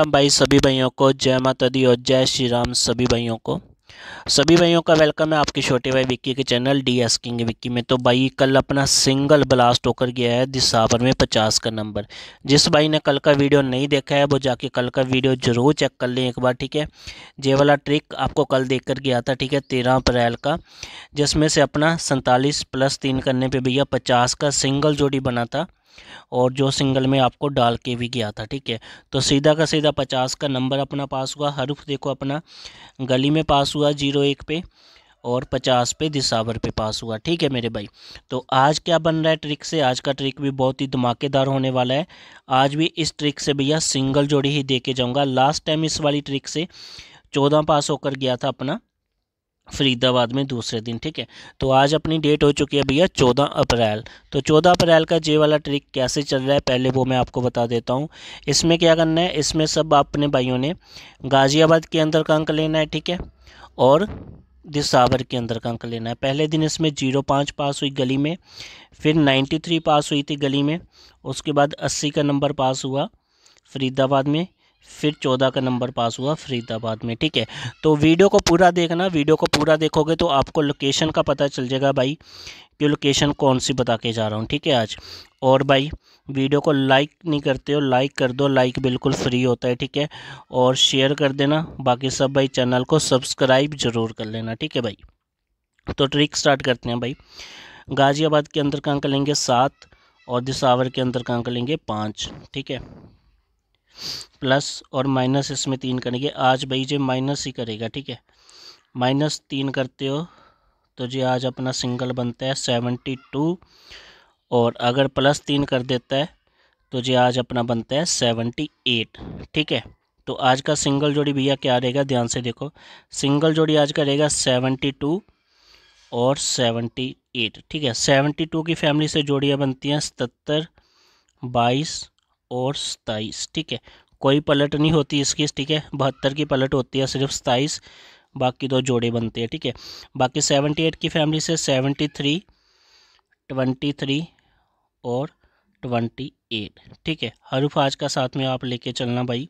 राम भाई सभी भाइयों को जय माता दी और जय श्री राम सभी भाइयों को सभी भाइयों का वेलकम है आपके छोटे भाई विक्की के channel D S king Vicky में तो भाई कल अपना सिंगल ब्लास्ट होकर गया है दिसावर में पचास का नंबर जिस भाई ने कल का वीडियो नहीं देखा है वो जाके कल का वीडियो जरूर चेक कर लें एक बार ठीक है जे वाला ट्रिक आपको कल देख कर गया था ठीक है तेरह अप्रैल का जिसमें से अपना सैंतालीस प्लस तीन करने पर भैया पचास का सिंगल जोड़ी बना था और जो सिंगल में आपको डाल के भी गया था ठीक है तो सीधा का सीधा पचास का नंबर अपना पास हुआ हरूफ देखो अपना गली में पास हुआ जीरो एक पे और पचास पे दिसावर पे पास हुआ ठीक है मेरे भाई तो आज क्या बन रहा है ट्रिक से आज का ट्रिक भी बहुत ही धमाकेदार होने वाला है आज भी इस ट्रिक से भैया सिंगल जोड़ी ही दे के जाऊँगा लास्ट टाइम इस वाली ट्रिक से चौदह पास होकर गया था अपना फरीदाबाद में दूसरे दिन ठीक है तो आज अपनी डेट हो चुकी है भैया चौदह अप्रैल तो चौदह अप्रैल का जे वाला ट्रिक कैसे चल रहा है पहले वो मैं आपको बता देता हूँ इसमें क्या करना है इसमें सब अपने भाइयों ने गाज़ियाबाद के अंदर का अंक लेना है ठीक है और दिसावर के अंदर का अंक लेना है पहले दिन इसमें जीरो पाँच पास हुई गली में फिर नाइन्टी थ्री पास हुई थी गली में उसके बाद अस्सी का नंबर पास हुआ फरीदाबाद में फिर चौदह का नंबर पास हुआ फरीदाबाद में ठीक है तो वीडियो को पूरा देखना वीडियो को पूरा देखोगे तो आपको लोकेशन का पता चल जाएगा भाई कि लोकेशन कौन सी बता के जा रहा हूँ ठीक है आज और भाई वीडियो को लाइक नहीं करते हो लाइक कर दो लाइक बिल्कुल फ्री होता है ठीक है और शेयर कर देना बाकी सब भाई चैनल को सब्सक्राइब ज़रूर कर लेना ठीक है भाई तो ट्रिक स्टार्ट करते हैं भाई गाज़ियाबाद के अंदर कहाँ लेंगे सात और दिसावर के अंदर कहाँ लेंगे पाँच ठीक है प्लस और माइनस इसमें तीन करेंगे आज भाई जी माइनस ही करेगा ठीक है माइनस तीन करते हो तो जी आज अपना सिंगल बनता है सेवेंटी टू और अगर प्लस तीन कर देता है तो जी आज अपना बनता है सेवेंटी एट ठीक है तो आज का सिंगल जोड़ी भैया क्या रहेगा ध्यान से देखो सिंगल जोड़ी आज का रहेगा सेवेंटी टू और सेवेंटी एट ठीक है सेवेंटी टू की फैमिली से जोड़ियाँ बनती हैं सतर बाईस और सताईस ठीक है कोई पलट नहीं होती इसकी ठीक है बहत्तर की पलट होती है सिर्फ सताईस बाकी दो जोड़े बनते हैं ठीक है बाकी सेवेंटी एट की फैमिली से सेवेंटी थ्री ट्वेंटी थ्री और ट्वेंटी एट ठीक है हरूफ आज का साथ में आप लेके चलना भाई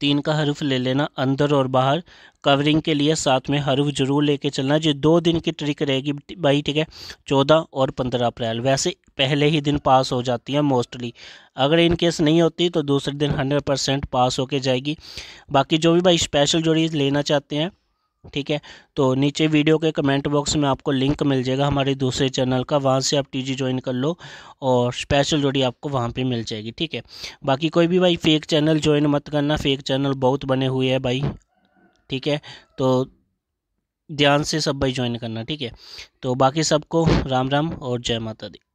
तीन का हरूफ ले लेना अंदर और बाहर कवरिंग के लिए साथ में हरूफ जरूर लेके चलना जो दो दिन की ट्रिक रहेगी भाई ठीक है चौदह और पंद्रह अप्रैल वैसे पहले ही दिन पास हो जाती है मोस्टली अगर इन केस नहीं होती तो दूसरे दिन हंड्रेड परसेंट पास होके जाएगी बाकी जो भी भाई स्पेशल जोड़ी लेना चाहते हैं ठीक है तो नीचे वीडियो के कमेंट बॉक्स में आपको लिंक मिल जाएगा हमारे दूसरे चैनल का वहाँ से आप टीजी ज्वाइन कर लो और स्पेशल जोड़ी आपको वहाँ पे मिल जाएगी ठीक है बाकी कोई भी भाई फेक चैनल ज्वाइन मत करना फेक चैनल बहुत बने हुए हैं भाई ठीक है तो ध्यान से सब भाई ज्वाइन करना ठीक है तो बाकी सबको राम राम और जय माता दी